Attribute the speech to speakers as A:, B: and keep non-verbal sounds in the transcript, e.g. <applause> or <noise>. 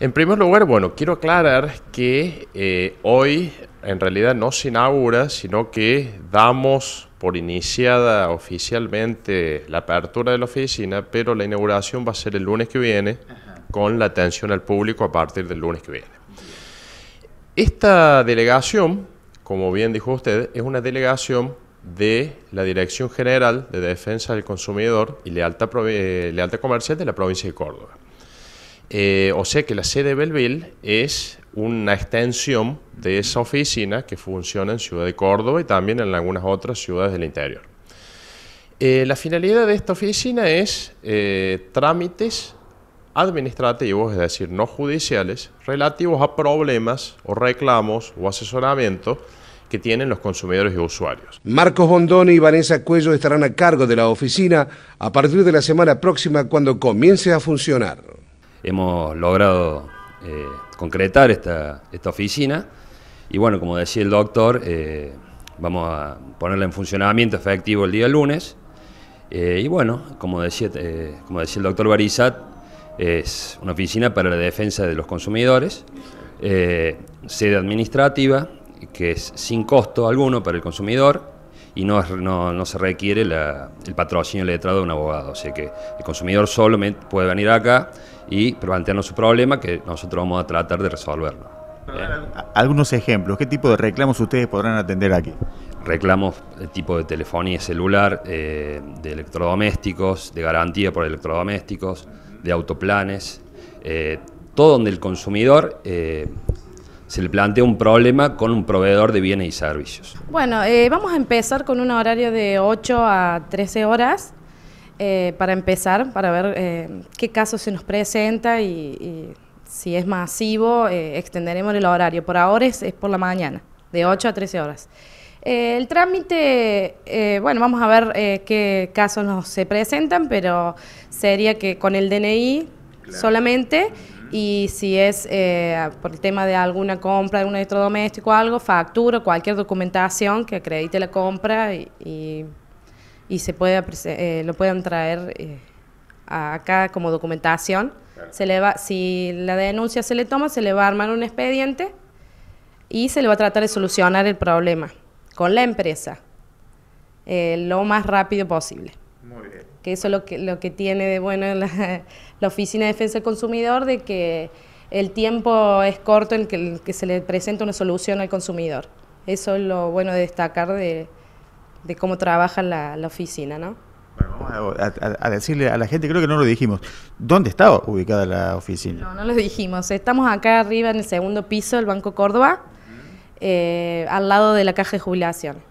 A: En primer lugar, bueno, quiero aclarar que eh, hoy en realidad no se inaugura, sino que damos por iniciada oficialmente la apertura de la oficina, pero la inauguración va a ser el lunes que viene, con la atención al público a partir del lunes que viene. Esta delegación, como bien dijo usted, es una delegación de la Dirección General de Defensa del Consumidor y Lealtad, eh, Comercial de la provincia de Córdoba. Eh, o sea que la sede de Belleville es una extensión de esa oficina que funciona en Ciudad de Córdoba y también en algunas otras ciudades del interior. Eh, la finalidad de esta oficina es eh, trámites administrativos, es decir, no judiciales, relativos a problemas o reclamos o asesoramiento que tienen los consumidores y usuarios. Marcos
B: Bondoni y Vanessa Cuello estarán a cargo de la oficina a partir de la semana próxima cuando comience a funcionar hemos logrado eh, concretar esta, oficina. Y bueno, como decía el doctor, eh, vamos a ponerla en funcionamiento efectivo el día lunes. Eh, y bueno, como decía, como decía el doctor Barizat, es una oficina para la defensa de los consumidores, sede administrativa, que es sin costo alguno para el consumidor y no, se requiere el patrocinio letrado de un abogado. O sea que el consumidor solo puede venir acá y plantearnos su problema que nosotros vamos a tratar de resolverlo.
A: ¿Eh? Algunos ejemplos, ¿qué tipo de reclamos ustedes podrán atender aquí? Reclamos
B: eh, tipo de telefonía celular, eh, de electrodomésticos, de garantía por electrodomésticos, de autoplanes, todo donde el consumidor se le plantea un problema con un proveedor de bienes y servicios.
C: Bueno, vamos a empezar con un horario de 8 a 13 horas eh, para empezar, para ver eh, qué caso se nos presenta y, si es masivo, eh, extenderemos el horario. Por ahora es, por la mañana, de 8 a 13 horas. el trámite, bueno, vamos a ver qué casos nos se presentan, pero sería que con el DNI solamente y si es por el tema de alguna compra de un electrodoméstico o algo, factura, cualquier documentación que acredite la compra y y se puede eh, lo puedan traer eh, acá como documentación. Se le va, si la denuncia se le toma, se le va a armar un expediente y se le va a tratar de solucionar el problema con la empresa eh, lo más rápido posible. Muy bien. Que eso es lo que, lo que tiene de bueno la, <laughs> la Oficina de Defensa del Consumidor, de que el tiempo es corto en que, que se le presenta una solución al consumidor. Eso es lo bueno de destacar de, de cómo trabaja la, la oficina, ¿no?
A: Bueno, vamos a, decirle a la gente, creo que no lo dijimos, ¿dónde estaba ubicada la oficina? No,
C: no lo dijimos. Estamos acá arriba en el segundo piso del Banco Córdoba, eh, al lado de la caja de jubilación.